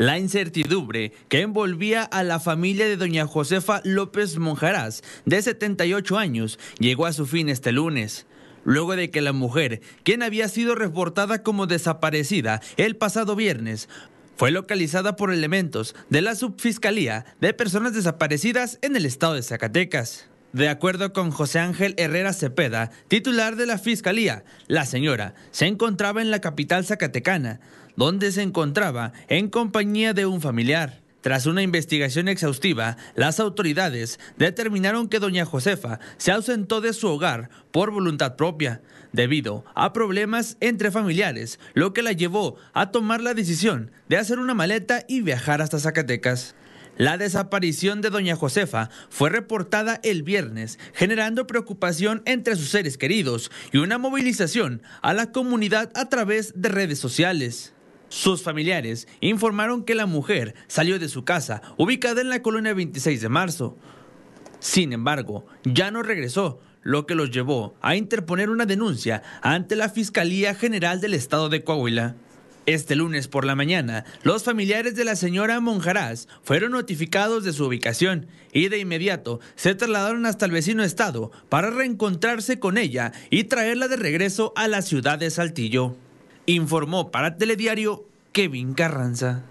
La incertidumbre que envolvía a la familia de doña Josefa López Monjarás, de 78 años, llegó a su fin este lunes luego de que la mujer, quien había sido reportada como desaparecida el pasado viernes, fue localizada por elementos de la Subfiscalía de Personas Desaparecidas en el estado de Zacatecas. De acuerdo con José Ángel Herrera Cepeda, titular de la Fiscalía, la señora se encontraba en la capital zacatecana, donde se encontraba en compañía de un familiar. Tras una investigación exhaustiva, las autoridades determinaron que doña Josefa se ausentó de su hogar por voluntad propia, debido a problemas entre familiares, lo que la llevó a tomar la decisión de hacer una maleta y viajar hasta Zacatecas. La desaparición de doña Josefa fue reportada el viernes, generando preocupación entre sus seres queridos y una movilización a la comunidad a través de redes sociales. Sus familiares informaron que la mujer salió de su casa, ubicada en la colonia 26 de marzo. Sin embargo, ya no regresó, lo que los llevó a interponer una denuncia ante la Fiscalía General del Estado de Coahuila. Este lunes por la mañana, los familiares de la señora Monjaraz fueron notificados de su ubicación y de inmediato se trasladaron hasta el vecino estado para reencontrarse con ella y traerla de regreso a la ciudad de Saltillo. Informó para Telediario Kevin Carranza.